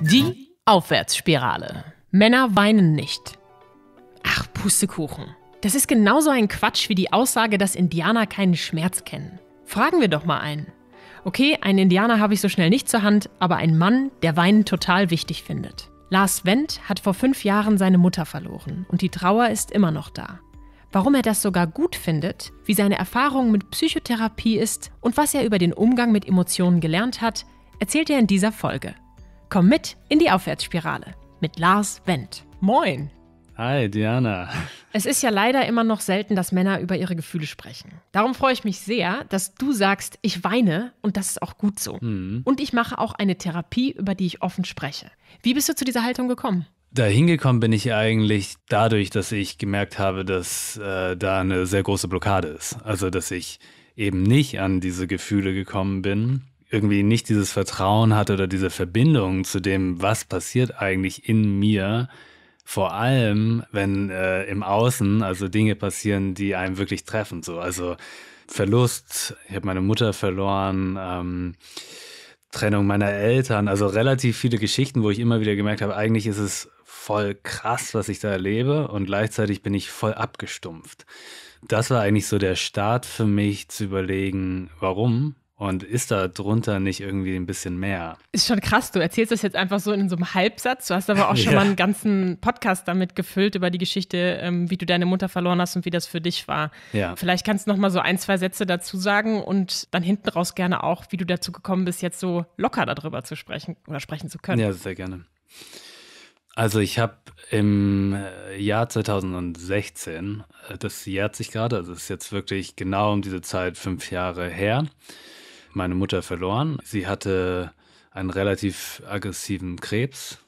Die Aufwärtsspirale. Männer weinen nicht. Ach, Pustekuchen. Das ist genauso ein Quatsch wie die Aussage, dass Indianer keinen Schmerz kennen. Fragen wir doch mal einen. Okay, einen Indianer habe ich so schnell nicht zur Hand, aber einen Mann, der Weinen total wichtig findet. Lars Wendt hat vor fünf Jahren seine Mutter verloren und die Trauer ist immer noch da. Warum er das sogar gut findet, wie seine Erfahrung mit Psychotherapie ist und was er über den Umgang mit Emotionen gelernt hat, erzählt er in dieser Folge. Komm mit in die Aufwärtsspirale mit Lars Wendt. Moin! Hi, Diana. Es ist ja leider immer noch selten, dass Männer über ihre Gefühle sprechen. Darum freue ich mich sehr, dass du sagst, ich weine und das ist auch gut so. Mhm. Und ich mache auch eine Therapie, über die ich offen spreche. Wie bist du zu dieser Haltung gekommen? Dahin gekommen bin ich eigentlich dadurch, dass ich gemerkt habe, dass äh, da eine sehr große Blockade ist. Also, dass ich eben nicht an diese Gefühle gekommen bin irgendwie nicht dieses Vertrauen hatte oder diese Verbindung zu dem, was passiert eigentlich in mir, vor allem wenn äh, im Außen also Dinge passieren, die einem wirklich treffen. So, also Verlust, ich habe meine Mutter verloren, ähm, Trennung meiner Eltern, also relativ viele Geschichten, wo ich immer wieder gemerkt habe, eigentlich ist es voll krass, was ich da erlebe und gleichzeitig bin ich voll abgestumpft. Das war eigentlich so der Start für mich zu überlegen, warum und ist da drunter nicht irgendwie ein bisschen mehr? Ist schon krass, du erzählst das jetzt einfach so in so einem Halbsatz. Du hast aber auch schon ja. mal einen ganzen Podcast damit gefüllt über die Geschichte, ähm, wie du deine Mutter verloren hast und wie das für dich war. Ja. Vielleicht kannst du noch mal so ein, zwei Sätze dazu sagen und dann hinten raus gerne auch, wie du dazu gekommen bist, jetzt so locker darüber zu sprechen oder sprechen zu können. Ja, sehr gerne. Also ich habe im äh, Jahr 2016, äh, das jährt sich gerade, also es ist jetzt wirklich genau um diese Zeit fünf Jahre her, meine Mutter verloren. Sie hatte einen relativ aggressiven Krebs,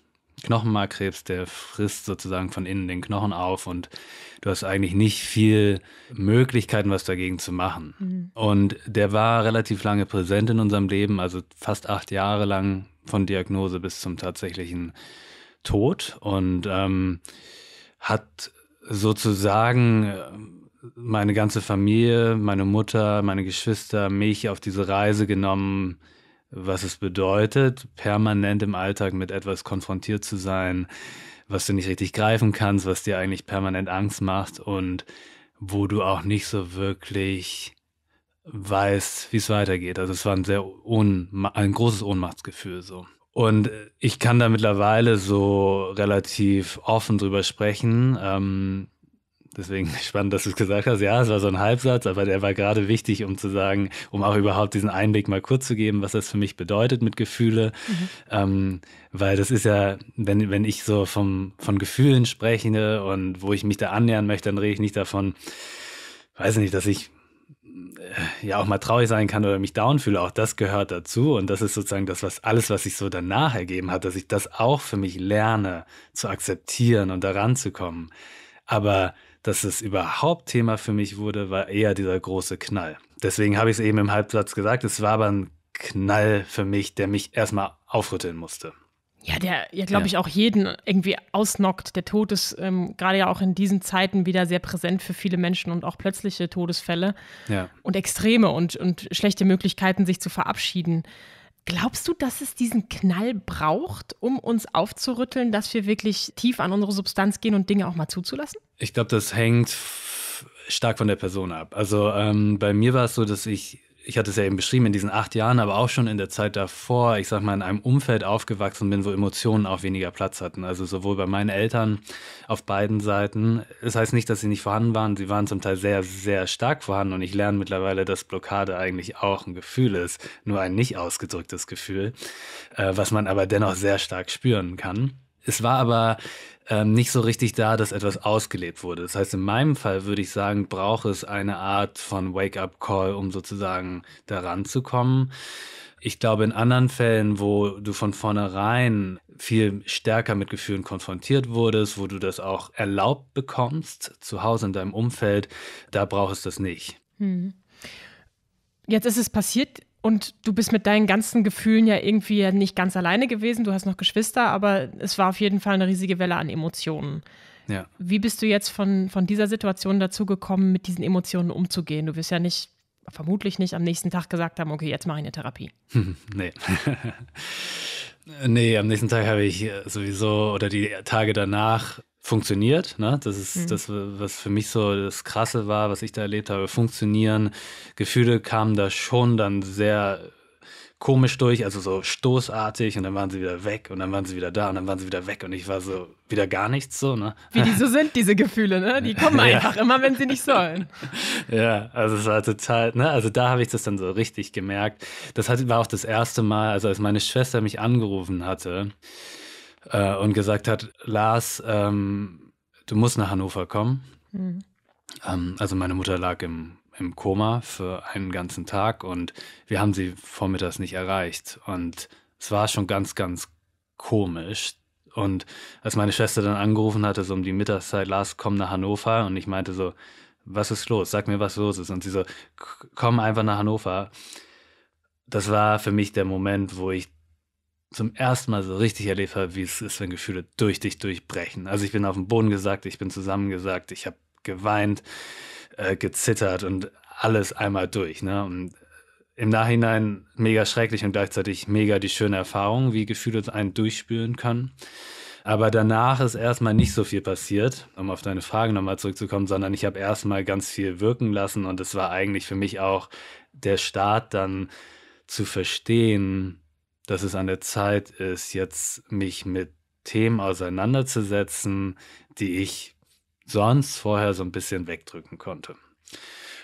Knochenmarkkrebs, der frisst sozusagen von innen den Knochen auf und du hast eigentlich nicht viel Möglichkeiten, was dagegen zu machen. Mhm. Und der war relativ lange präsent in unserem Leben, also fast acht Jahre lang von Diagnose bis zum tatsächlichen Tod und ähm, hat sozusagen meine ganze Familie, meine Mutter, meine Geschwister, mich auf diese Reise genommen, was es bedeutet, permanent im Alltag mit etwas konfrontiert zu sein, was du nicht richtig greifen kannst, was dir eigentlich permanent Angst macht und wo du auch nicht so wirklich weißt, wie es weitergeht. Also es war ein sehr Ohnma ein großes Ohnmachtsgefühl so. Und ich kann da mittlerweile so relativ offen drüber sprechen. Ähm, Deswegen spannend, dass du es gesagt hast. Ja, es war so ein Halbsatz, aber der war gerade wichtig, um zu sagen, um auch überhaupt diesen Einblick mal kurz zu geben, was das für mich bedeutet mit Gefühle. Mhm. Ähm, weil das ist ja, wenn, wenn ich so vom, von Gefühlen spreche und wo ich mich da annähern möchte, dann rede ich nicht davon, weiß nicht, dass ich äh, ja auch mal traurig sein kann oder mich down fühle, auch das gehört dazu. Und das ist sozusagen das, was alles, was sich so danach ergeben hat, dass ich das auch für mich lerne zu akzeptieren und daran zu kommen. Aber dass es überhaupt Thema für mich wurde, war eher dieser große Knall. Deswegen habe ich es eben im Halbsatz gesagt, es war aber ein Knall für mich, der mich erstmal aufrütteln musste. Ja, der ja, glaube ich, auch jeden irgendwie ausnockt. Der Tod ist ähm, gerade ja auch in diesen Zeiten wieder sehr präsent für viele Menschen und auch plötzliche Todesfälle ja. und Extreme und, und schlechte Möglichkeiten, sich zu verabschieden. Glaubst du, dass es diesen Knall braucht, um uns aufzurütteln, dass wir wirklich tief an unsere Substanz gehen und Dinge auch mal zuzulassen? Ich glaube, das hängt stark von der Person ab. Also ähm, bei mir war es so, dass ich ich hatte es ja eben beschrieben, in diesen acht Jahren, aber auch schon in der Zeit davor, ich sag mal, in einem Umfeld aufgewachsen bin, wo Emotionen auch weniger Platz hatten. Also sowohl bei meinen Eltern auf beiden Seiten. Das heißt nicht, dass sie nicht vorhanden waren. Sie waren zum Teil sehr, sehr stark vorhanden und ich lerne mittlerweile, dass Blockade eigentlich auch ein Gefühl ist, nur ein nicht ausgedrücktes Gefühl, äh, was man aber dennoch sehr stark spüren kann es war aber ähm, nicht so richtig da, dass etwas ausgelebt wurde. Das heißt, in meinem Fall würde ich sagen, braucht es eine Art von Wake-up-Call, um sozusagen daran zu kommen. Ich glaube, in anderen Fällen, wo du von vornherein viel stärker mit Gefühlen konfrontiert wurdest, wo du das auch erlaubt bekommst, zu Hause in deinem Umfeld, da brauchst du das nicht. Hm. Jetzt ist es passiert, und du bist mit deinen ganzen Gefühlen ja irgendwie nicht ganz alleine gewesen. Du hast noch Geschwister, aber es war auf jeden Fall eine riesige Welle an Emotionen. Ja. Wie bist du jetzt von, von dieser Situation dazu gekommen, mit diesen Emotionen umzugehen? Du wirst ja nicht, vermutlich nicht am nächsten Tag gesagt haben, okay, jetzt mache ich eine Therapie. nee. Äh, nee, am nächsten Tag habe ich äh, sowieso oder die Tage danach funktioniert. Ne? Das ist mhm. das, was für mich so das Krasse war, was ich da erlebt habe. Funktionieren. Gefühle kamen da schon dann sehr komisch durch, also so stoßartig und dann waren sie wieder weg und dann waren sie wieder da und dann waren sie wieder weg und ich war so wieder gar nichts so, ne? Wie die so sind, diese Gefühle, ne? Die kommen einfach ja. immer, wenn sie nicht sollen. Ja, also es war total, ne? Also da habe ich das dann so richtig gemerkt. Das war auch das erste Mal, also als meine Schwester mich angerufen hatte äh, und gesagt hat, Lars, ähm, du musst nach Hannover kommen. Mhm. Ähm, also meine Mutter lag im im Koma für einen ganzen Tag und wir haben sie vormittags nicht erreicht. Und es war schon ganz, ganz komisch. Und als meine Schwester dann angerufen hatte, so um die Mittagszeit, Lars, komm nach Hannover. Und ich meinte so, was ist los? Sag mir, was los ist. Und sie so, komm einfach nach Hannover. Das war für mich der Moment, wo ich zum ersten Mal so richtig erlebt habe, wie es ist, wenn Gefühle durch dich durchbrechen. Also ich bin auf den Boden gesagt, ich bin zusammengesagt, ich habe geweint. Äh, gezittert und alles einmal durch. Ne? Und äh, im Nachhinein mega schrecklich und gleichzeitig mega die schöne Erfahrung, wie Gefühle einen durchspüren können. Aber danach ist erstmal nicht so viel passiert, um auf deine Frage nochmal zurückzukommen, sondern ich habe erstmal ganz viel wirken lassen und es war eigentlich für mich auch der Start dann zu verstehen, dass es an der Zeit ist, jetzt mich mit Themen auseinanderzusetzen, die ich sonst vorher so ein bisschen wegdrücken konnte.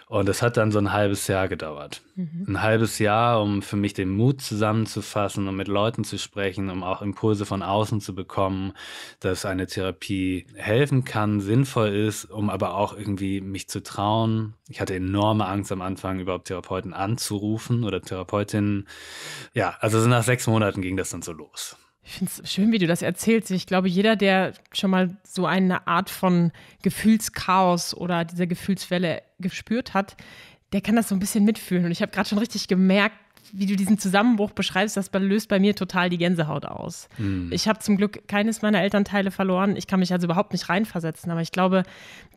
Und das hat dann so ein halbes Jahr gedauert. Mhm. Ein halbes Jahr, um für mich den Mut zusammenzufassen, um mit Leuten zu sprechen, um auch Impulse von außen zu bekommen, dass eine Therapie helfen kann, sinnvoll ist, um aber auch irgendwie mich zu trauen. Ich hatte enorme Angst am Anfang, überhaupt Therapeuten anzurufen oder Therapeutinnen. Ja, also nach sechs Monaten ging das dann so los. Ich finde es schön, wie du das erzählst. Ich glaube, jeder, der schon mal so eine Art von Gefühlschaos oder dieser Gefühlswelle gespürt hat, der kann das so ein bisschen mitfühlen. Und ich habe gerade schon richtig gemerkt, wie du diesen Zusammenbruch beschreibst, das löst bei mir total die Gänsehaut aus. Mhm. Ich habe zum Glück keines meiner Elternteile verloren. Ich kann mich also überhaupt nicht reinversetzen. Aber ich glaube,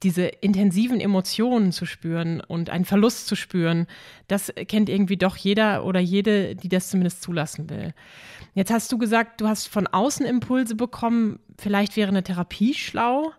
diese intensiven Emotionen zu spüren und einen Verlust zu spüren, das kennt irgendwie doch jeder oder jede, die das zumindest zulassen will. Jetzt hast du gesagt, du hast von außen Impulse bekommen. Vielleicht wäre eine Therapie schlau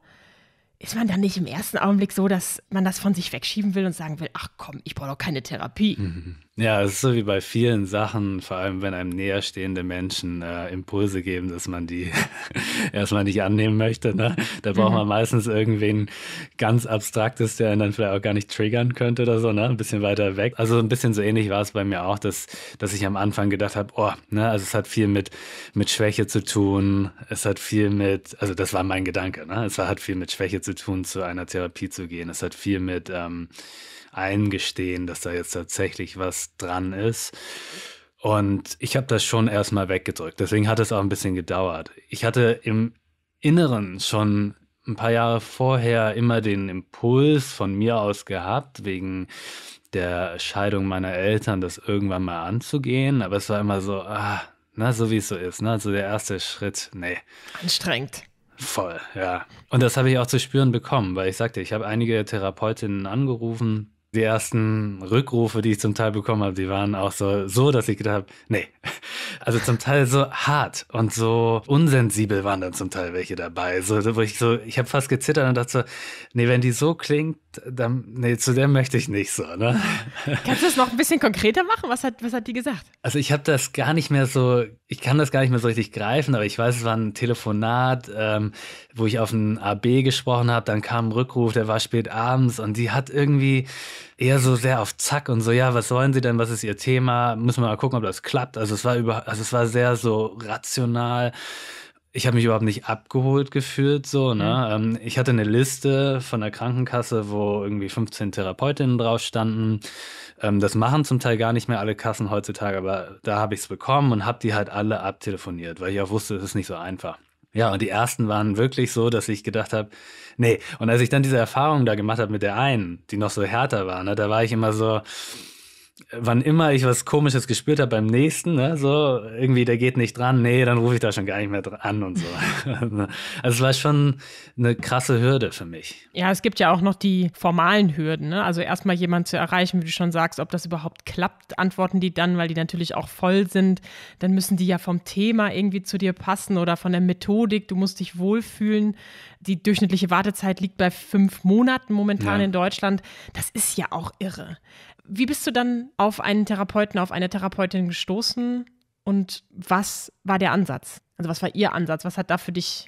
ist man dann nicht im ersten Augenblick so, dass man das von sich wegschieben will und sagen will, ach komm, ich brauche doch keine Therapie? Mhm. Ja, es ist so wie bei vielen Sachen, vor allem wenn einem näherstehende Menschen äh, Impulse geben, dass man die erstmal nicht annehmen möchte. Ne? Da braucht mhm. man meistens irgendwen ganz Abstraktes, der einen dann vielleicht auch gar nicht triggern könnte oder so, ne? ein bisschen weiter weg. Also ein bisschen so ähnlich war es bei mir auch, dass, dass ich am Anfang gedacht habe, oh, ne? also es hat viel mit, mit Schwäche zu tun, es hat viel mit, also das war mein Gedanke, ne? es hat viel mit Schwäche zu tun, zu einer Therapie zu gehen, es hat viel mit... Ähm, eingestehen, dass da jetzt tatsächlich was dran ist. Und ich habe das schon erstmal weggedrückt. Deswegen hat es auch ein bisschen gedauert. Ich hatte im Inneren schon ein paar Jahre vorher immer den Impuls von mir aus gehabt, wegen der Scheidung meiner Eltern, das irgendwann mal anzugehen. Aber es war immer so, ah, na, so wie es so ist. Ne? Also der erste Schritt, nee. Anstrengend. Voll, ja. Und das habe ich auch zu spüren bekommen, weil ich sagte, ich habe einige Therapeutinnen angerufen die ersten Rückrufe, die ich zum Teil bekommen habe, die waren auch so, so dass ich gedacht habe, nee. Also zum Teil so hart und so unsensibel waren dann zum Teil welche dabei. So, wo ich so, ich habe fast gezittert und dachte so, nee, wenn die so klingt, dann, nee, zu der möchte ich nicht so, ne? Kannst du das noch ein bisschen konkreter machen? Was hat, was hat die gesagt? Also ich habe das gar nicht mehr so, ich kann das gar nicht mehr so richtig greifen, aber ich weiß, es war ein Telefonat, ähm, wo ich auf einen AB gesprochen habe, dann kam ein Rückruf, der war spät abends und die hat irgendwie eher so sehr auf Zack und so, ja, was wollen sie denn, was ist ihr Thema? Müssen wir mal gucken, ob das klappt. Also es war über, also es war sehr so rational ich habe mich überhaupt nicht abgeholt gefühlt, so, ne? Mhm. Ähm, ich hatte eine Liste von der Krankenkasse, wo irgendwie 15 Therapeutinnen drauf standen. Ähm, das machen zum Teil gar nicht mehr alle Kassen heutzutage, aber da habe ich es bekommen und habe die halt alle abtelefoniert, weil ich auch wusste, es ist nicht so einfach. Ja, und die ersten waren wirklich so, dass ich gedacht habe, nee. Und als ich dann diese Erfahrung da gemacht habe mit der einen, die noch so härter war, ne, da war ich immer so, wann immer ich was Komisches gespürt habe beim nächsten, ne, so irgendwie, der geht nicht dran, nee, dann rufe ich da schon gar nicht mehr an und so. also es war schon eine krasse Hürde für mich. Ja, es gibt ja auch noch die formalen Hürden. Ne? Also erstmal jemanden zu erreichen, wie du schon sagst, ob das überhaupt klappt, antworten die dann, weil die natürlich auch voll sind. Dann müssen die ja vom Thema irgendwie zu dir passen oder von der Methodik. Du musst dich wohlfühlen. Die durchschnittliche Wartezeit liegt bei fünf Monaten momentan ja. in Deutschland. Das ist ja auch irre. Wie bist du dann auf einen Therapeuten, auf eine Therapeutin gestoßen und was war der Ansatz? Also was war ihr Ansatz? Was hat da für dich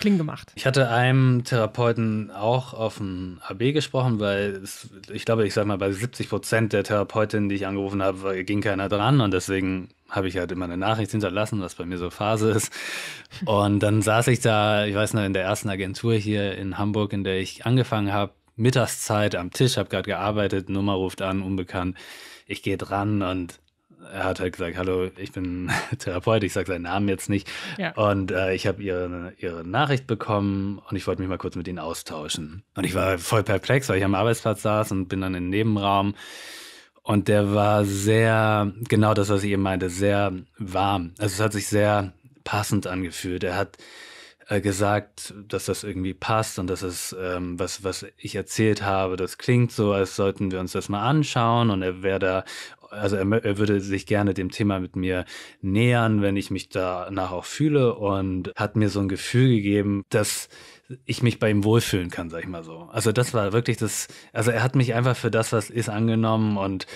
Kling gemacht. Ich hatte einem Therapeuten auch auf dem AB gesprochen, weil es, ich glaube, ich sag mal, bei 70 Prozent der Therapeutinnen, die ich angerufen habe, ging keiner dran und deswegen habe ich halt immer eine Nachricht hinterlassen, was bei mir so Phase ist. Und dann saß ich da, ich weiß noch, in der ersten Agentur hier in Hamburg, in der ich angefangen habe, Mittagszeit am Tisch, habe gerade gearbeitet, Nummer ruft an, unbekannt. Ich gehe dran und er hat halt gesagt, hallo, ich bin Therapeut, ich sage seinen Namen jetzt nicht. Ja. Und äh, ich habe ihre, ihre Nachricht bekommen und ich wollte mich mal kurz mit ihnen austauschen. Und ich war voll perplex, weil ich am Arbeitsplatz saß und bin dann im Nebenraum. Und der war sehr, genau das, was ich eben meinte, sehr warm. Also es hat sich sehr passend angefühlt. Er hat äh, gesagt, dass das irgendwie passt und dass es, ähm, was, was ich erzählt habe, das klingt so, als sollten wir uns das mal anschauen und er wäre da, also er, er, würde sich gerne dem Thema mit mir nähern, wenn ich mich danach auch fühle und hat mir so ein Gefühl gegeben, dass ich mich bei ihm wohlfühlen kann, sag ich mal so. Also das war wirklich das, also er hat mich einfach für das, was ist, angenommen und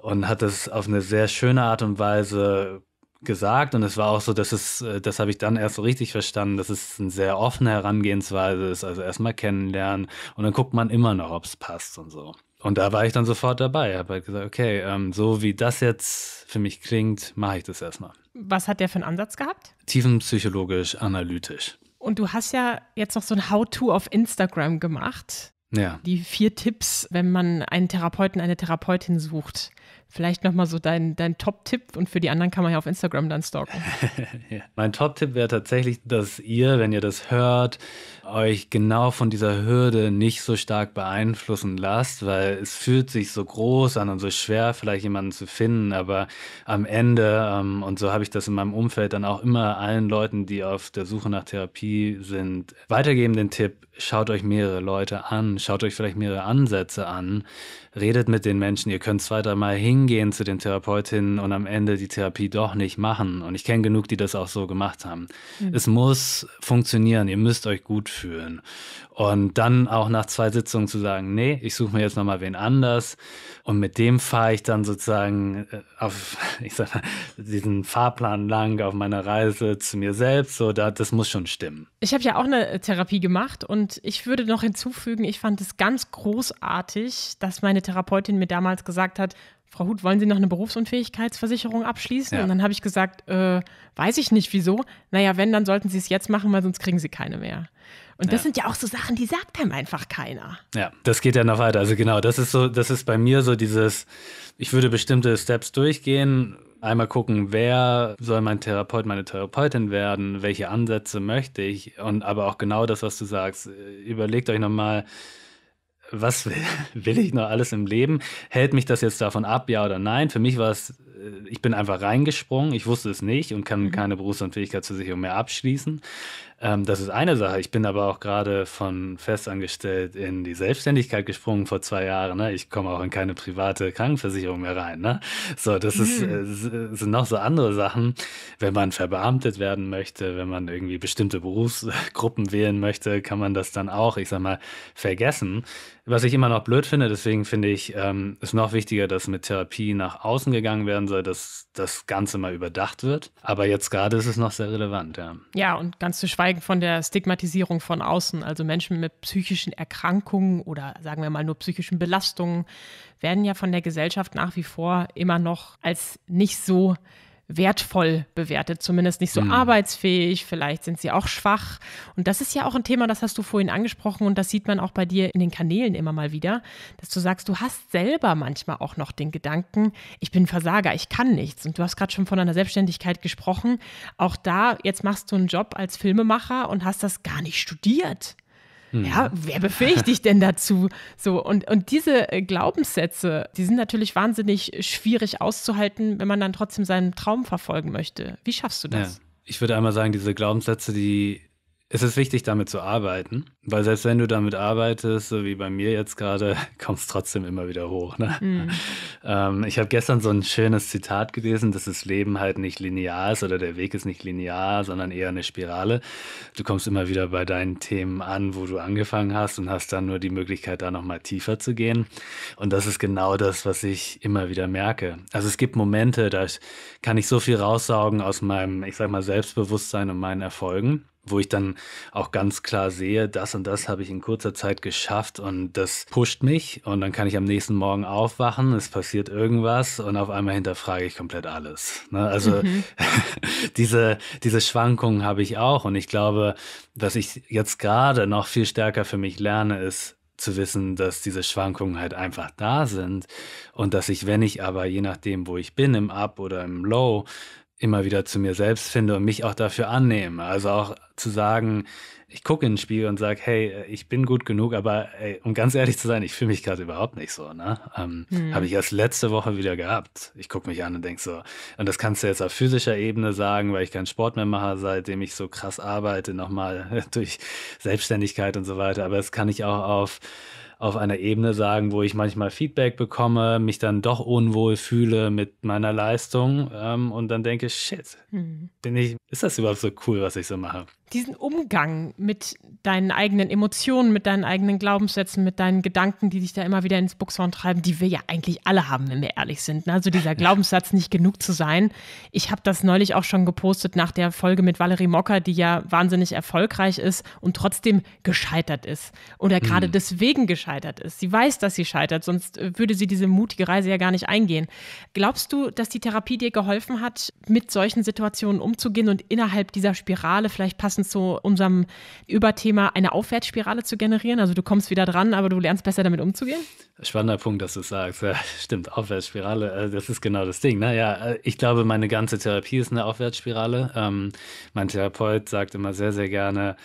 und hat es auf eine sehr schöne Art und Weise gesagt und es war auch so, dass es, äh, das habe ich dann erst so richtig verstanden, dass es eine sehr offene Herangehensweise ist, also erstmal kennenlernen und dann guckt man immer noch, ob es passt und so. Und da war ich dann sofort dabei, habe halt gesagt, okay, ähm, so wie das jetzt für mich klingt, mache ich das erstmal. Was hat der für einen Ansatz gehabt? Tiefenpsychologisch, analytisch. Und du hast ja jetzt noch so ein How-To auf Instagram gemacht. Ja. Die vier Tipps, wenn man einen Therapeuten, eine Therapeutin sucht. Vielleicht nochmal so dein, dein Top-Tipp und für die anderen kann man ja auf Instagram dann stalken. ja. Mein Top-Tipp wäre tatsächlich, dass ihr, wenn ihr das hört, euch genau von dieser Hürde nicht so stark beeinflussen lasst, weil es fühlt sich so groß an und so schwer, vielleicht jemanden zu finden, aber am Ende, ähm, und so habe ich das in meinem Umfeld dann auch immer allen Leuten, die auf der Suche nach Therapie sind, weitergeben den Tipp, schaut euch mehrere Leute an, schaut euch vielleicht mehrere Ansätze an, redet mit den Menschen. Ihr könnt zwei, dreimal hingehen zu den Therapeutinnen und am Ende die Therapie doch nicht machen. Und ich kenne genug, die das auch so gemacht haben. Mhm. Es muss funktionieren, ihr müsst euch gut fühlen. Und dann auch nach zwei Sitzungen zu sagen, nee, ich suche mir jetzt nochmal wen anders. Und mit dem fahre ich dann sozusagen äh, auf ich sag mal, diesen Fahrplan lang auf meiner Reise zu mir selbst. So, da, das muss schon stimmen. Ich habe ja auch eine Therapie gemacht und und ich würde noch hinzufügen, ich fand es ganz großartig, dass meine Therapeutin mir damals gesagt hat, Frau Huth, wollen Sie noch eine Berufsunfähigkeitsversicherung abschließen? Ja. Und dann habe ich gesagt, äh, weiß ich nicht wieso. Naja, wenn, dann sollten Sie es jetzt machen, weil sonst kriegen Sie keine mehr. Und das sind ja auch so Sachen, die sagt einem einfach keiner. Ja, das geht ja noch weiter. Also genau, das ist so, das ist bei mir so dieses, ich würde bestimmte Steps durchgehen, einmal gucken, wer soll mein Therapeut, meine Therapeutin werden, welche Ansätze möchte ich und aber auch genau das, was du sagst. Überlegt euch nochmal, was will, will ich noch alles im Leben? Hält mich das jetzt davon ab, ja oder nein? Für mich war es, äh, ich bin einfach reingesprungen, ich wusste es nicht und kann mhm. keine Berufs- und Fähigkeitsversicherung mehr abschließen. Ähm, das ist eine Sache. Ich bin aber auch gerade von festangestellt in die Selbstständigkeit gesprungen vor zwei Jahren. Ne? Ich komme auch in keine private Krankenversicherung mehr rein. Ne? So, das, ist, hm. äh, sind noch so andere Sachen. Wenn man verbeamtet werden möchte, wenn man irgendwie bestimmte Berufsgruppen wählen möchte, kann man das dann auch, ich sag mal, vergessen. Was ich immer noch blöd finde, deswegen finde ich, ähm, ist noch wichtiger, dass mit Therapie nach außen gegangen werden soll, dass das Ganze mal überdacht wird. Aber jetzt gerade ist es noch sehr relevant, ja. Ja, und ganz zu schweigen abzweigen von der Stigmatisierung von außen. Also Menschen mit psychischen Erkrankungen oder sagen wir mal nur psychischen Belastungen werden ja von der Gesellschaft nach wie vor immer noch als nicht so wertvoll bewertet, zumindest nicht so mhm. arbeitsfähig, vielleicht sind sie auch schwach. Und das ist ja auch ein Thema, das hast du vorhin angesprochen und das sieht man auch bei dir in den Kanälen immer mal wieder, dass du sagst, du hast selber manchmal auch noch den Gedanken, ich bin Versager, ich kann nichts. Und du hast gerade schon von einer Selbstständigkeit gesprochen. Auch da, jetzt machst du einen Job als Filmemacher und hast das gar nicht studiert. Ja, hm. wer befähigt dich denn dazu? So, und, und diese äh, Glaubenssätze, die sind natürlich wahnsinnig schwierig auszuhalten, wenn man dann trotzdem seinen Traum verfolgen möchte. Wie schaffst du das? Ja. Ich würde einmal sagen, diese Glaubenssätze, die es ist wichtig, damit zu arbeiten, weil selbst wenn du damit arbeitest, so wie bei mir jetzt gerade, kommst es trotzdem immer wieder hoch. Ne? Mm. Ähm, ich habe gestern so ein schönes Zitat gelesen, dass das Leben halt nicht linear ist oder der Weg ist nicht linear, sondern eher eine Spirale. Du kommst immer wieder bei deinen Themen an, wo du angefangen hast und hast dann nur die Möglichkeit, da nochmal tiefer zu gehen. Und das ist genau das, was ich immer wieder merke. Also es gibt Momente, da kann ich so viel raussaugen aus meinem, ich sag mal, Selbstbewusstsein und meinen Erfolgen wo ich dann auch ganz klar sehe, das und das habe ich in kurzer Zeit geschafft und das pusht mich und dann kann ich am nächsten Morgen aufwachen, es passiert irgendwas und auf einmal hinterfrage ich komplett alles. Ne? Also mhm. diese, diese Schwankungen habe ich auch und ich glaube, dass ich jetzt gerade noch viel stärker für mich lerne, ist zu wissen, dass diese Schwankungen halt einfach da sind und dass ich, wenn ich aber je nachdem, wo ich bin, im Up oder im Low, immer wieder zu mir selbst finde und mich auch dafür annehme. Also auch zu sagen, ich gucke in den Spiel und sage, hey, ich bin gut genug, aber ey, um ganz ehrlich zu sein, ich fühle mich gerade überhaupt nicht so. Ne? Ähm, hm. Habe ich erst letzte Woche wieder gehabt. Ich gucke mich an und denke so, und das kannst du jetzt auf physischer Ebene sagen, weil ich keinen Sport mehr mache, seitdem ich so krass arbeite, nochmal durch Selbstständigkeit und so weiter. Aber das kann ich auch auf auf einer Ebene sagen, wo ich manchmal Feedback bekomme, mich dann doch unwohl fühle mit meiner Leistung ähm, und dann denke, shit, hm. bin ich, ist das überhaupt so cool, was ich so mache? diesen Umgang mit deinen eigenen Emotionen, mit deinen eigenen Glaubenssätzen, mit deinen Gedanken, die dich da immer wieder ins Buchshorn treiben, die wir ja eigentlich alle haben, wenn wir ehrlich sind. Ne? Also dieser Glaubenssatz, nicht genug zu sein. Ich habe das neulich auch schon gepostet nach der Folge mit Valerie Mocker, die ja wahnsinnig erfolgreich ist und trotzdem gescheitert ist. Oder mhm. gerade mhm. deswegen gescheitert ist. Sie weiß, dass sie scheitert, sonst würde sie diese mutige Reise ja gar nicht eingehen. Glaubst du, dass die Therapie dir geholfen hat, mit solchen Situationen umzugehen und innerhalb dieser Spirale vielleicht passend meistens zu unserem Überthema eine Aufwärtsspirale zu generieren. Also du kommst wieder dran, aber du lernst besser damit umzugehen. Spannender Punkt, dass du sagst. Ja, stimmt, Aufwärtsspirale, äh, das ist genau das Ding. Naja, ne? äh, ich glaube, meine ganze Therapie ist eine Aufwärtsspirale. Ähm, mein Therapeut sagt immer sehr, sehr gerne,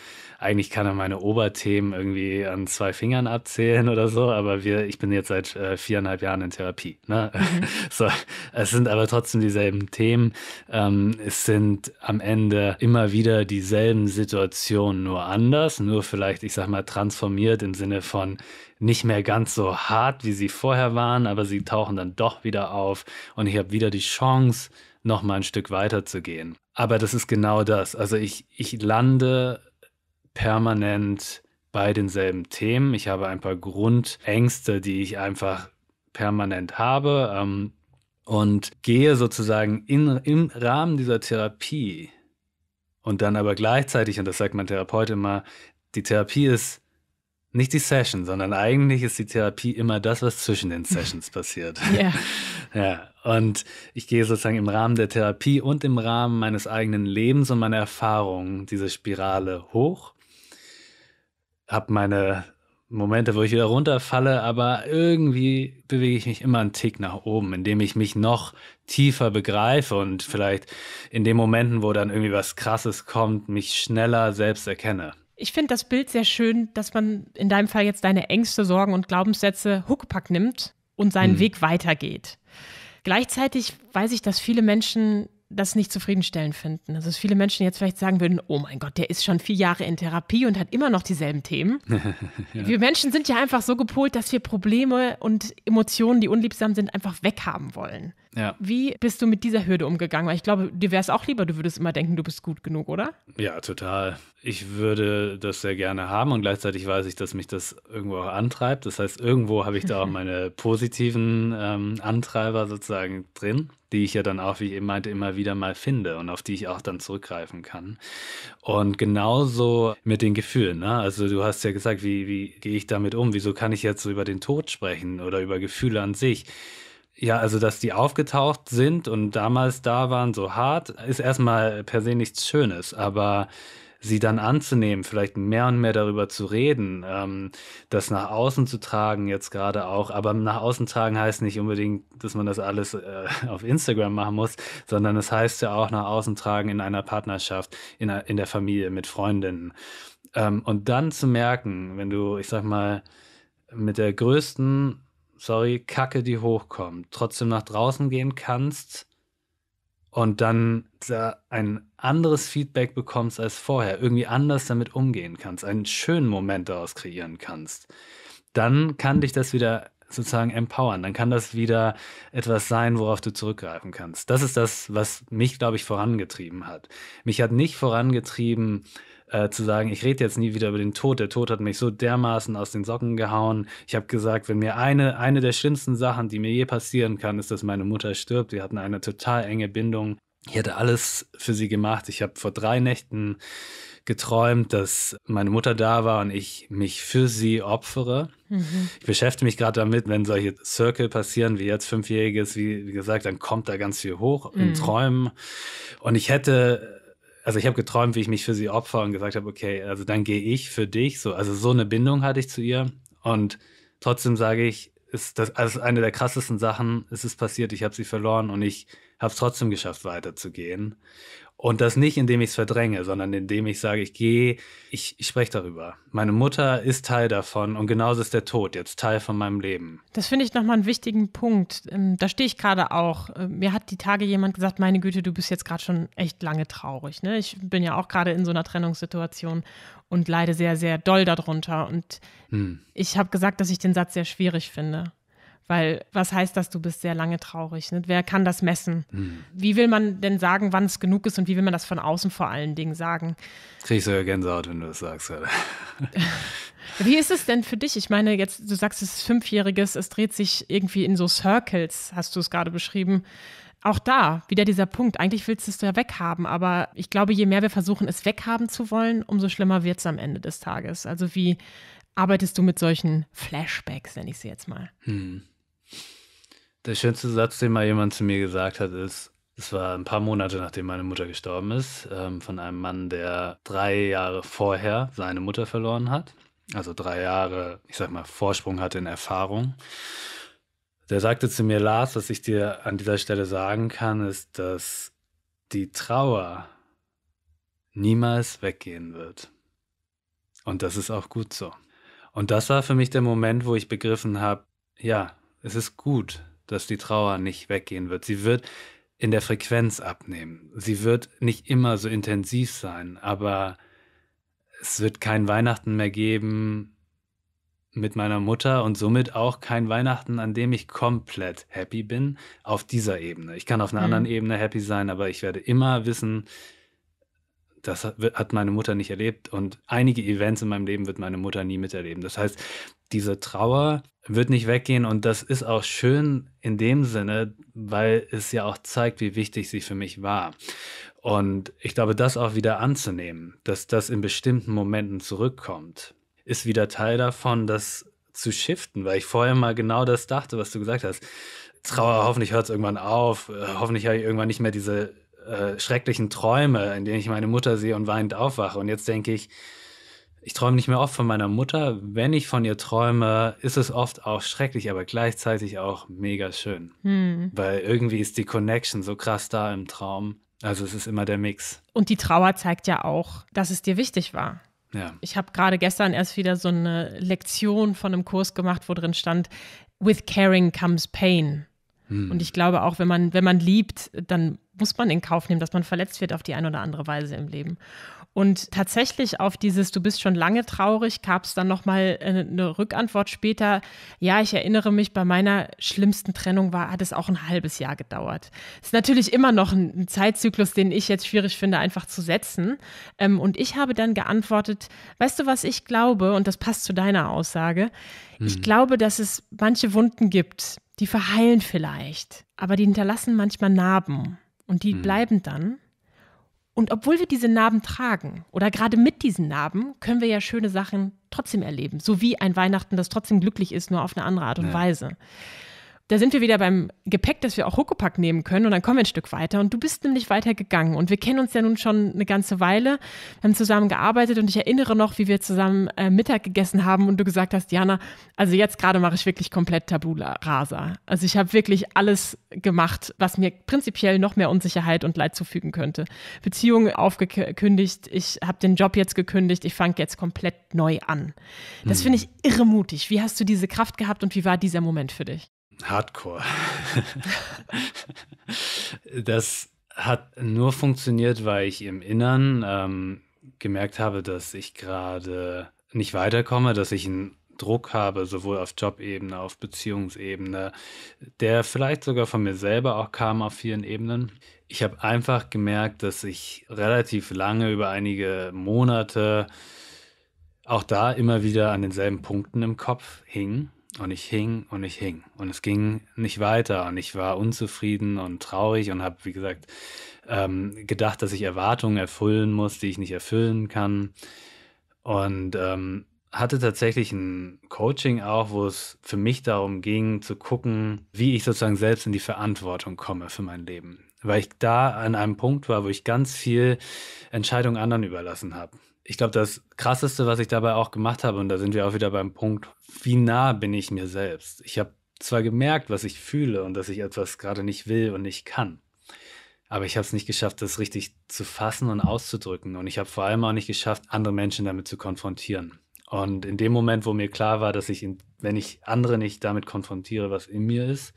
eigentlich kann er meine Oberthemen irgendwie an zwei Fingern abzählen oder so, aber wir, ich bin jetzt seit äh, viereinhalb Jahren in Therapie. Ne? Mhm. So, es sind aber trotzdem dieselben Themen. Ähm, es sind am Ende immer wieder dieselben Situationen, nur anders, nur vielleicht, ich sag mal, transformiert im Sinne von nicht mehr ganz so hart, wie sie vorher waren, aber sie tauchen dann doch wieder auf und ich habe wieder die Chance, noch mal ein Stück weiter zu gehen. Aber das ist genau das. Also ich, ich lande permanent bei denselben Themen. Ich habe ein paar Grundängste, die ich einfach permanent habe ähm, und gehe sozusagen in, im Rahmen dieser Therapie und dann aber gleichzeitig, und das sagt mein Therapeut immer, die Therapie ist nicht die Session, sondern eigentlich ist die Therapie immer das, was zwischen den Sessions passiert. Yeah. ja. Und ich gehe sozusagen im Rahmen der Therapie und im Rahmen meines eigenen Lebens und meiner Erfahrungen diese Spirale hoch habe meine Momente, wo ich wieder runterfalle, aber irgendwie bewege ich mich immer einen Tick nach oben, indem ich mich noch tiefer begreife und vielleicht in den Momenten, wo dann irgendwie was Krasses kommt, mich schneller selbst erkenne. Ich finde das Bild sehr schön, dass man in deinem Fall jetzt deine Ängste, Sorgen und Glaubenssätze Huckepack nimmt und seinen hm. Weg weitergeht. Gleichzeitig weiß ich, dass viele Menschen das nicht zufriedenstellend finden. Also dass viele Menschen jetzt vielleicht sagen würden, oh mein Gott, der ist schon vier Jahre in Therapie und hat immer noch dieselben Themen. ja. Wir Menschen sind ja einfach so gepolt, dass wir Probleme und Emotionen, die unliebsam sind, einfach weghaben wollen. Ja. Wie bist du mit dieser Hürde umgegangen? Weil ich glaube, dir wäre es auch lieber, du würdest immer denken, du bist gut genug, oder? Ja, total. Ich würde das sehr gerne haben und gleichzeitig weiß ich, dass mich das irgendwo auch antreibt. Das heißt, irgendwo habe ich da auch meine positiven ähm, Antreiber sozusagen drin, die ich ja dann auch, wie ich eben meinte, immer wieder mal finde und auf die ich auch dann zurückgreifen kann. Und genauso mit den Gefühlen. Ne? Also du hast ja gesagt, wie, wie gehe ich damit um? Wieso kann ich jetzt so über den Tod sprechen oder über Gefühle an sich? Ja, also dass die aufgetaucht sind und damals da waren, so hart, ist erstmal per se nichts Schönes, aber sie dann anzunehmen, vielleicht mehr und mehr darüber zu reden, ähm, das nach außen zu tragen jetzt gerade auch. Aber nach außen tragen heißt nicht unbedingt, dass man das alles äh, auf Instagram machen muss, sondern es das heißt ja auch nach außen tragen in einer Partnerschaft, in, a, in der Familie, mit Freundinnen. Ähm, und dann zu merken, wenn du, ich sag mal, mit der größten sorry, Kacke, die hochkommt, trotzdem nach draußen gehen kannst und dann da ein anderes Feedback bekommst als vorher, irgendwie anders damit umgehen kannst, einen schönen Moment daraus kreieren kannst, dann kann dich das wieder sozusagen empowern. Dann kann das wieder etwas sein, worauf du zurückgreifen kannst. Das ist das, was mich, glaube ich, vorangetrieben hat. Mich hat nicht vorangetrieben, äh, zu sagen, ich rede jetzt nie wieder über den Tod. Der Tod hat mich so dermaßen aus den Socken gehauen. Ich habe gesagt, wenn mir eine, eine der schlimmsten Sachen, die mir je passieren kann, ist, dass meine Mutter stirbt. Wir hatten eine total enge Bindung. Ich hätte alles für sie gemacht. Ich habe vor drei Nächten geträumt, dass meine Mutter da war und ich mich für sie opfere. Mhm. Ich beschäftige mich gerade damit, wenn solche Circle passieren, wie jetzt Fünfjähriges, wie, gesagt, dann kommt da ganz viel hoch mhm. in Träumen. Und ich hätte also ich habe geträumt, wie ich mich für sie opfer und gesagt habe, okay, also dann gehe ich für dich. So, also so eine Bindung hatte ich zu ihr. Und trotzdem sage ich, ist das also eine der krassesten Sachen. Es ist passiert, ich habe sie verloren und ich habe es trotzdem geschafft, weiterzugehen. Und das nicht, indem ich es verdränge, sondern indem ich sage, ich gehe, ich, ich spreche darüber. Meine Mutter ist Teil davon und genauso ist der Tod jetzt Teil von meinem Leben. Das finde ich nochmal einen wichtigen Punkt. Ähm, da stehe ich gerade auch. Ähm, mir hat die Tage jemand gesagt, meine Güte, du bist jetzt gerade schon echt lange traurig. Ne? Ich bin ja auch gerade in so einer Trennungssituation und leide sehr, sehr doll darunter. Und hm. ich habe gesagt, dass ich den Satz sehr schwierig finde. Weil was heißt das, du bist sehr lange traurig? Ne? Wer kann das messen? Hm. Wie will man denn sagen, wann es genug ist und wie will man das von außen vor allen Dingen sagen? Kriegst du ja Gänsehaut, wenn du das sagst. wie ist es denn für dich? Ich meine, jetzt, du sagst, es ist Fünfjähriges, es dreht sich irgendwie in so Circles, hast du es gerade beschrieben. Auch da wieder dieser Punkt. Eigentlich willst du es ja weghaben, aber ich glaube, je mehr wir versuchen, es weghaben zu wollen, umso schlimmer wird es am Ende des Tages. Also, wie arbeitest du mit solchen Flashbacks, nenne ich sie jetzt mal? Hm. Der schönste Satz, den mal jemand zu mir gesagt hat, ist, es war ein paar Monate nachdem meine Mutter gestorben ist, ähm, von einem Mann, der drei Jahre vorher seine Mutter verloren hat. Also drei Jahre, ich sag mal, Vorsprung hatte in Erfahrung. Der sagte zu mir, Lars, was ich dir an dieser Stelle sagen kann, ist, dass die Trauer niemals weggehen wird. Und das ist auch gut so. Und das war für mich der Moment, wo ich begriffen habe, ja, es ist gut, dass die Trauer nicht weggehen wird. Sie wird in der Frequenz abnehmen. Sie wird nicht immer so intensiv sein, aber es wird kein Weihnachten mehr geben mit meiner Mutter und somit auch kein Weihnachten, an dem ich komplett happy bin, auf dieser Ebene. Ich kann auf einer mhm. anderen Ebene happy sein, aber ich werde immer wissen, das hat meine Mutter nicht erlebt und einige Events in meinem Leben wird meine Mutter nie miterleben. Das heißt, diese Trauer wird nicht weggehen und das ist auch schön in dem Sinne, weil es ja auch zeigt, wie wichtig sie für mich war. Und ich glaube, das auch wieder anzunehmen, dass das in bestimmten Momenten zurückkommt, ist wieder Teil davon, das zu shiften, weil ich vorher mal genau das dachte, was du gesagt hast. Trauer, hoffentlich hört es irgendwann auf, äh, hoffentlich habe ich irgendwann nicht mehr diese äh, schrecklichen Träume, in denen ich meine Mutter sehe und weinend aufwache. Und jetzt denke ich, ich träume nicht mehr oft von meiner Mutter. Wenn ich von ihr träume, ist es oft auch schrecklich, aber gleichzeitig auch mega schön. Hm. Weil irgendwie ist die Connection so krass da im Traum. Also es ist immer der Mix. Und die Trauer zeigt ja auch, dass es dir wichtig war. Ja. Ich habe gerade gestern erst wieder so eine Lektion von einem Kurs gemacht, wo drin stand, with caring comes pain. Hm. Und ich glaube auch, wenn man, wenn man liebt, dann muss man in Kauf nehmen, dass man verletzt wird auf die eine oder andere Weise im Leben. Und tatsächlich auf dieses Du bist schon lange traurig gab es dann nochmal äh, eine Rückantwort später. Ja, ich erinnere mich, bei meiner schlimmsten Trennung war, hat es auch ein halbes Jahr gedauert. Ist natürlich immer noch ein, Zeitzyklus, den ich jetzt schwierig finde, einfach zu setzen. Ähm, und ich habe dann geantwortet, weißt du, was ich glaube, und das passt zu deiner Aussage, hm. ich glaube, dass es manche Wunden gibt, die verheilen vielleicht, aber die hinterlassen manchmal Narben und die hm. bleiben dann. Und obwohl wir diese Narben tragen oder gerade mit diesen Narben, können wir ja schöne Sachen trotzdem erleben. So wie ein Weihnachten, das trotzdem glücklich ist, nur auf eine andere Art und ja. Weise. Da sind wir wieder beim Gepäck, das wir auch Huckepack nehmen können und dann kommen wir ein Stück weiter. Und du bist nämlich weitergegangen und wir kennen uns ja nun schon eine ganze Weile, haben zusammen gearbeitet und ich erinnere noch, wie wir zusammen äh, Mittag gegessen haben und du gesagt hast, Jana, also jetzt gerade mache ich wirklich komplett Tabula Rasa. Also ich habe wirklich alles gemacht, was mir prinzipiell noch mehr Unsicherheit und Leid zufügen könnte. Beziehungen aufgekündigt, ich habe den Job jetzt gekündigt, ich fange jetzt komplett neu an. Das hm. finde ich irremutig. Wie hast du diese Kraft gehabt und wie war dieser Moment für dich? Hardcore. das hat nur funktioniert, weil ich im Innern ähm, gemerkt habe, dass ich gerade nicht weiterkomme, dass ich einen Druck habe, sowohl auf Jobebene, auf Beziehungsebene, der vielleicht sogar von mir selber auch kam auf vielen Ebenen. Ich habe einfach gemerkt, dass ich relativ lange, über einige Monate, auch da immer wieder an denselben Punkten im Kopf hing und ich hing und ich hing. Und es ging nicht weiter. Und ich war unzufrieden und traurig und habe, wie gesagt, ähm, gedacht, dass ich Erwartungen erfüllen muss, die ich nicht erfüllen kann. Und ähm, hatte tatsächlich ein Coaching auch, wo es für mich darum ging, zu gucken, wie ich sozusagen selbst in die Verantwortung komme für mein Leben. Weil ich da an einem Punkt war, wo ich ganz viel Entscheidungen anderen überlassen habe ich glaube, das Krasseste, was ich dabei auch gemacht habe, und da sind wir auch wieder beim Punkt, wie nah bin ich mir selbst? Ich habe zwar gemerkt, was ich fühle und dass ich etwas gerade nicht will und nicht kann, aber ich habe es nicht geschafft, das richtig zu fassen und auszudrücken. Und ich habe vor allem auch nicht geschafft, andere Menschen damit zu konfrontieren. Und in dem Moment, wo mir klar war, dass ich, wenn ich andere nicht damit konfrontiere, was in mir ist,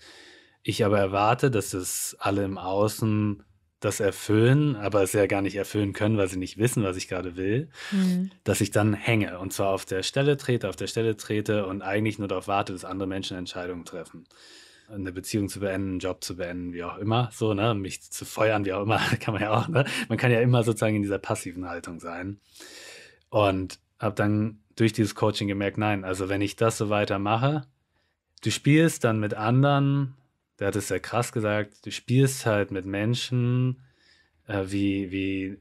ich aber erwarte, dass das alle im Außen das erfüllen, aber es ja gar nicht erfüllen können, weil sie nicht wissen, was ich gerade will, mhm. dass ich dann hänge und zwar auf der Stelle trete, auf der Stelle trete und eigentlich nur darauf warte, dass andere Menschen Entscheidungen treffen. Eine Beziehung zu beenden, einen Job zu beenden, wie auch immer, so, ne, mich zu feuern, wie auch immer, kann man ja auch, ne? Man kann ja immer sozusagen in dieser passiven Haltung sein. Und habe dann durch dieses Coaching gemerkt, nein, also wenn ich das so weitermache, du spielst dann mit anderen der hat es ja krass gesagt, du spielst halt mit Menschen äh, wie, wie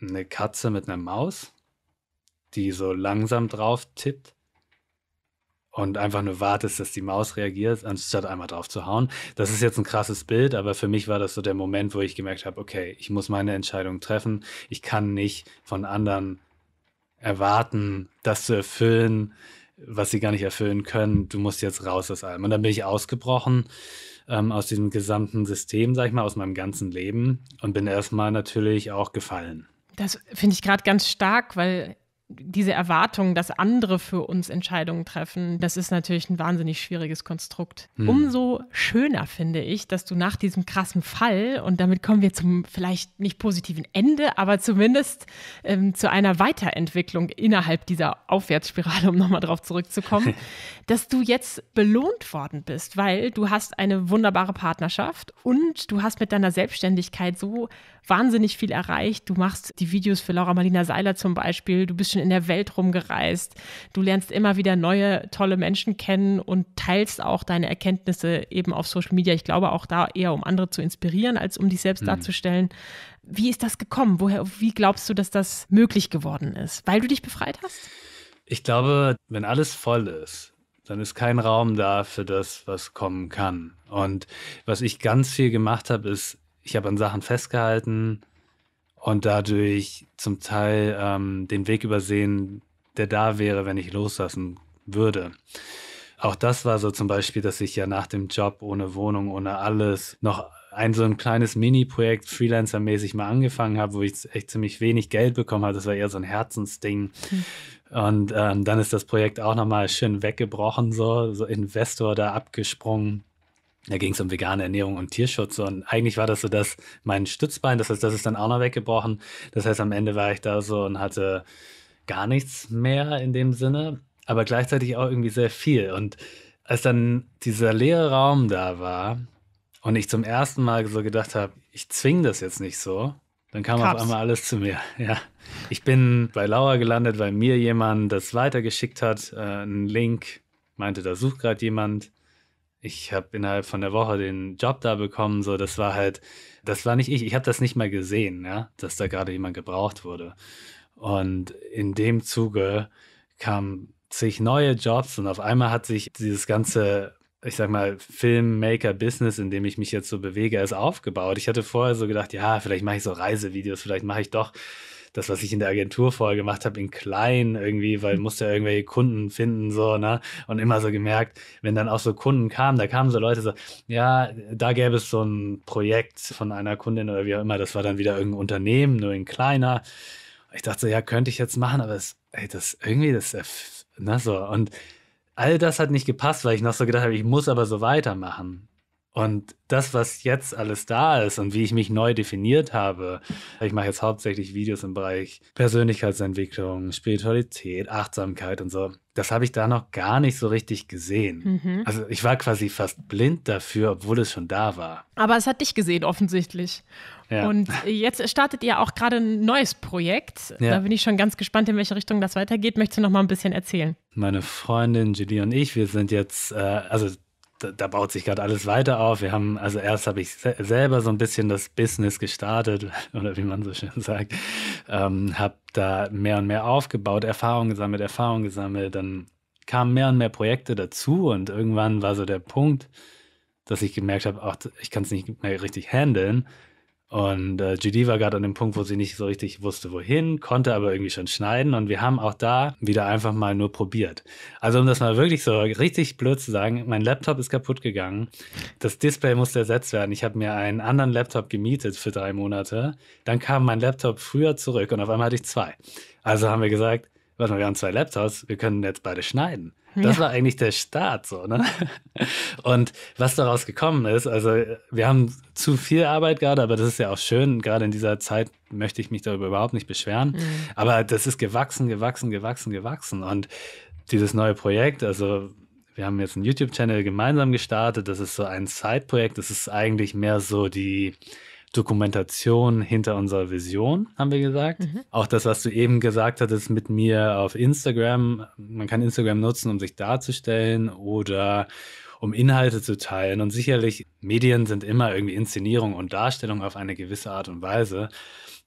eine Katze mit einer Maus, die so langsam drauf tippt und einfach nur wartest, dass die Maus reagiert, anstatt einmal drauf zu hauen. Das ist jetzt ein krasses Bild, aber für mich war das so der Moment, wo ich gemerkt habe, okay, ich muss meine Entscheidung treffen. Ich kann nicht von anderen erwarten, das zu erfüllen, was sie gar nicht erfüllen können, du musst jetzt raus aus allem. Und dann bin ich ausgebrochen ähm, aus diesem gesamten System, sag ich mal, aus meinem ganzen Leben und bin erstmal natürlich auch gefallen. Das finde ich gerade ganz stark, weil diese Erwartung, dass andere für uns Entscheidungen treffen, das ist natürlich ein wahnsinnig schwieriges Konstrukt. Hm. Umso schöner finde ich, dass du nach diesem krassen Fall, und damit kommen wir zum vielleicht nicht positiven Ende, aber zumindest ähm, zu einer Weiterentwicklung innerhalb dieser Aufwärtsspirale, um nochmal drauf zurückzukommen, dass du jetzt belohnt worden bist, weil du hast eine wunderbare Partnerschaft und du hast mit deiner Selbstständigkeit so wahnsinnig viel erreicht. Du machst die Videos für Laura Marlina Seiler zum Beispiel, du bist schon Menschen in der Welt rumgereist. Du lernst immer wieder neue, tolle Menschen kennen und teilst auch deine Erkenntnisse eben auf Social Media. Ich glaube auch da eher, um andere zu inspirieren, als um dich selbst mhm. darzustellen. Wie ist das gekommen? Woher, wie glaubst du, dass das möglich geworden ist? Weil du dich befreit hast? Ich glaube, wenn alles voll ist, dann ist kein Raum da für das, was kommen kann. Und was ich ganz viel gemacht habe, ist, ich habe an Sachen festgehalten, und dadurch zum Teil ähm, den Weg übersehen, der da wäre, wenn ich loslassen würde. Auch das war so zum Beispiel, dass ich ja nach dem Job ohne Wohnung, ohne alles noch ein so ein kleines Mini-Projekt freelancermäßig mal angefangen habe, wo ich echt ziemlich wenig Geld bekommen habe. Das war eher so ein Herzensding. Mhm. Und ähm, dann ist das Projekt auch nochmal schön weggebrochen, so, so Investor da abgesprungen. Da ging es um vegane Ernährung und Tierschutz. Und eigentlich war das so das mein Stützbein. Das heißt, das ist dann auch noch weggebrochen. Das heißt, am Ende war ich da so und hatte gar nichts mehr in dem Sinne, aber gleichzeitig auch irgendwie sehr viel. Und als dann dieser leere Raum da war und ich zum ersten Mal so gedacht habe, ich zwinge das jetzt nicht so, dann kam Cups. auf einmal alles zu mir. Ja. Ich bin bei Laura gelandet, weil mir jemand das weitergeschickt hat, äh, einen Link, meinte, da sucht gerade jemand ich habe innerhalb von der Woche den Job da bekommen. So, das war halt, das war nicht ich. Ich habe das nicht mal gesehen, ja, dass da gerade jemand gebraucht wurde. Und in dem Zuge kamen zig neue Jobs und auf einmal hat sich dieses ganze, ich sag mal, Filmmaker-Business, in dem ich mich jetzt so bewege, ist aufgebaut. Ich hatte vorher so gedacht, ja, vielleicht mache ich so Reisevideos, vielleicht mache ich doch das, was ich in der Agentur vorher gemacht habe, in klein irgendwie, weil hm. musste ja irgendwelche Kunden finden, so, ne? Und immer so gemerkt, wenn dann auch so Kunden kamen, da kamen so Leute so, ja, da gäbe es so ein Projekt von einer Kundin oder wie auch immer, das war dann wieder irgendein Unternehmen, nur in kleiner. Ich dachte so, ja, könnte ich jetzt machen, aber es, ey, das irgendwie, das, äh, ne, so. Und all das hat nicht gepasst, weil ich noch so gedacht habe, ich muss aber so weitermachen. Und das, was jetzt alles da ist und wie ich mich neu definiert habe, ich mache jetzt hauptsächlich Videos im Bereich Persönlichkeitsentwicklung, Spiritualität, Achtsamkeit und so, das habe ich da noch gar nicht so richtig gesehen. Mhm. Also ich war quasi fast blind dafür, obwohl es schon da war. Aber es hat dich gesehen, offensichtlich. Ja. Und jetzt startet ihr auch gerade ein neues Projekt. Ja. Da bin ich schon ganz gespannt, in welche Richtung das weitergeht. Möchtest du noch mal ein bisschen erzählen? Meine Freundin Julie und ich, wir sind jetzt, äh, also da, da, baut sich gerade alles weiter auf. Wir haben, also erst habe ich se selber so ein bisschen das Business gestartet, oder wie man so schön sagt, ähm, habe da mehr und mehr aufgebaut, Erfahrung gesammelt, Erfahrung gesammelt, dann kamen mehr und mehr Projekte dazu und irgendwann war so der Punkt, dass ich gemerkt habe, ach, ich kann es nicht mehr richtig handeln und äh, Judy war gerade an dem Punkt, wo sie nicht so richtig wusste, wohin, konnte aber irgendwie schon schneiden. Und wir haben auch da wieder einfach mal nur probiert. Also, um das mal wirklich so richtig blöd zu sagen, mein Laptop ist kaputt gegangen. Das Display musste ersetzt werden. Ich habe mir einen anderen Laptop gemietet für drei Monate. Dann kam mein Laptop früher zurück und auf einmal hatte ich zwei. Also haben wir gesagt, warte mal, wir haben zwei Laptops, wir können jetzt beide schneiden. Das ja. war eigentlich der Start, so, ne? Und was daraus gekommen ist, also wir haben zu viel Arbeit gerade, aber das ist ja auch schön. Gerade in dieser Zeit möchte ich mich darüber überhaupt nicht beschweren. Mhm. Aber das ist gewachsen, gewachsen, gewachsen, gewachsen. Und dieses neue Projekt, also wir haben jetzt einen YouTube-Channel gemeinsam gestartet. Das ist so ein Side-Projekt. Das ist eigentlich mehr so die Dokumentation hinter unserer Vision, haben wir gesagt. Mhm. Auch das, was du eben gesagt hattest mit mir auf Instagram. Man kann Instagram nutzen, um sich darzustellen oder um Inhalte zu teilen. Und sicherlich, Medien sind immer irgendwie Inszenierung und Darstellung auf eine gewisse Art und Weise.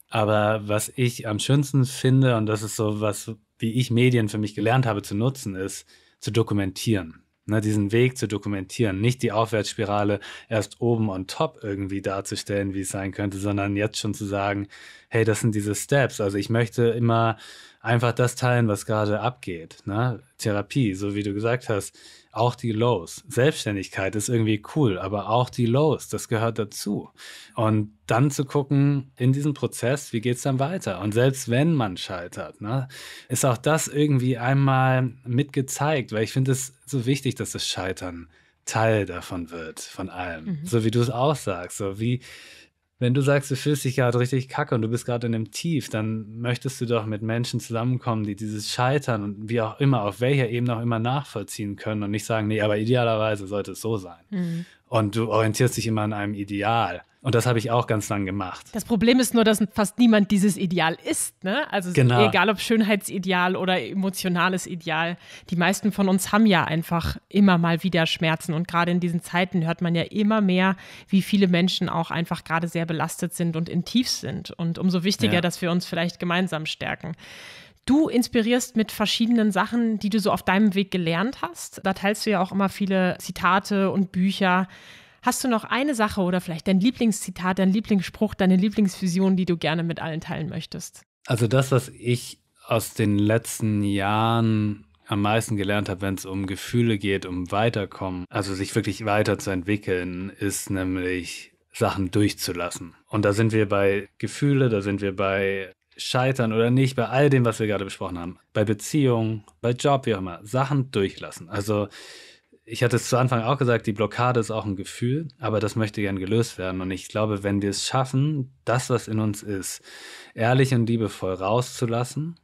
Aber was ich am schönsten finde, und das ist so was, wie ich Medien für mich gelernt habe zu nutzen, ist zu dokumentieren ne, diesen Weg zu dokumentieren, nicht die Aufwärtsspirale erst oben on top irgendwie darzustellen, wie es sein könnte, sondern jetzt schon zu sagen, hey, das sind diese Steps. Also ich möchte immer einfach das teilen, was gerade abgeht. Ne? Therapie, so wie du gesagt hast, auch die Lows. Selbstständigkeit ist irgendwie cool, aber auch die Lows, das gehört dazu. Und dann zu gucken in diesem Prozess, wie geht es dann weiter? Und selbst wenn man scheitert, ne, ist auch das irgendwie einmal mitgezeigt, weil ich finde es so wichtig, dass das Scheitern Teil davon wird, von allem. Mhm. So wie du es auch sagst, so wie wenn du sagst, du fühlst dich gerade richtig kacke und du bist gerade in einem Tief, dann möchtest du doch mit Menschen zusammenkommen, die dieses Scheitern und wie auch immer, auf welcher Ebene auch immer nachvollziehen können und nicht sagen, nee, aber idealerweise sollte es so sein. Mhm. Und du orientierst dich immer an einem Ideal. Und das habe ich auch ganz lang gemacht. Das Problem ist nur, dass fast niemand dieses Ideal ist. Ne? Also genau. egal ob Schönheitsideal oder emotionales Ideal. Die meisten von uns haben ja einfach immer mal wieder Schmerzen. Und gerade in diesen Zeiten hört man ja immer mehr, wie viele Menschen auch einfach gerade sehr belastet sind und in Tief sind. Und umso wichtiger, ja. dass wir uns vielleicht gemeinsam stärken. Du inspirierst mit verschiedenen Sachen, die du so auf deinem Weg gelernt hast. Da teilst du ja auch immer viele Zitate und Bücher. Hast du noch eine Sache oder vielleicht dein Lieblingszitat, dein Lieblingsspruch, deine Lieblingsvision, die du gerne mit allen teilen möchtest? Also das, was ich aus den letzten Jahren am meisten gelernt habe, wenn es um Gefühle geht, um Weiterkommen, also sich wirklich weiterzuentwickeln, ist nämlich Sachen durchzulassen. Und da sind wir bei Gefühle, da sind wir bei Scheitern oder nicht, bei all dem, was wir gerade besprochen haben, bei Beziehungen, bei Job, wie auch immer, Sachen durchlassen. Also ich hatte es zu Anfang auch gesagt, die Blockade ist auch ein Gefühl, aber das möchte gern gelöst werden. Und ich glaube, wenn wir es schaffen, das, was in uns ist, ehrlich und liebevoll rauszulassen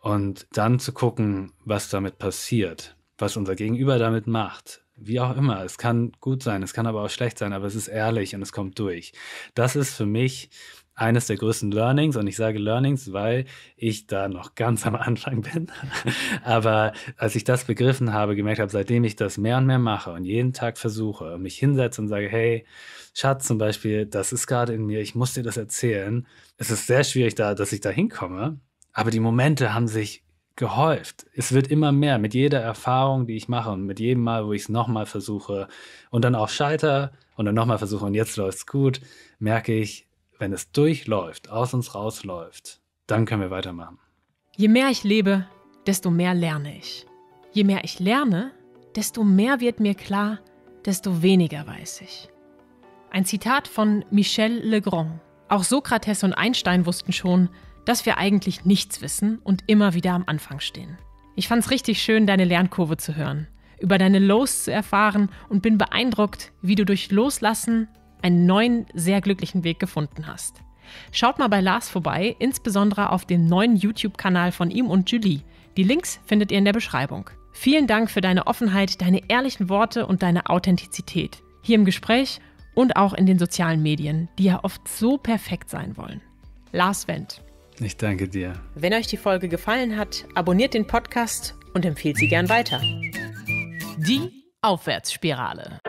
und dann zu gucken, was damit passiert, was unser Gegenüber damit macht, wie auch immer. Es kann gut sein, es kann aber auch schlecht sein, aber es ist ehrlich und es kommt durch. Das ist für mich eines der größten Learnings und ich sage Learnings, weil ich da noch ganz am Anfang bin. Aber als ich das begriffen habe, gemerkt habe, seitdem ich das mehr und mehr mache und jeden Tag versuche und mich hinsetze und sage, hey, Schatz zum Beispiel, das ist gerade in mir, ich muss dir das erzählen. Es ist sehr schwierig, da, dass ich da hinkomme, aber die Momente haben sich gehäuft. Es wird immer mehr mit jeder Erfahrung, die ich mache und mit jedem Mal, wo ich es nochmal versuche und dann auch scheiter und dann nochmal versuche und jetzt läuft es gut, merke ich, wenn es durchläuft, aus uns rausläuft, dann können wir weitermachen. Je mehr ich lebe, desto mehr lerne ich. Je mehr ich lerne, desto mehr wird mir klar, desto weniger weiß ich. Ein Zitat von Michel Legrand. Auch Sokrates und Einstein wussten schon, dass wir eigentlich nichts wissen und immer wieder am Anfang stehen. Ich fand's richtig schön, deine Lernkurve zu hören, über deine Lows zu erfahren und bin beeindruckt, wie du durch Loslassen, einen neuen, sehr glücklichen Weg gefunden hast. Schaut mal bei Lars vorbei, insbesondere auf dem neuen YouTube-Kanal von ihm und Julie. Die Links findet ihr in der Beschreibung. Vielen Dank für deine Offenheit, deine ehrlichen Worte und deine Authentizität. Hier im Gespräch und auch in den sozialen Medien, die ja oft so perfekt sein wollen. Lars Wendt. Ich danke dir. Wenn euch die Folge gefallen hat, abonniert den Podcast und empfehlt sie gern weiter. Die Aufwärtsspirale.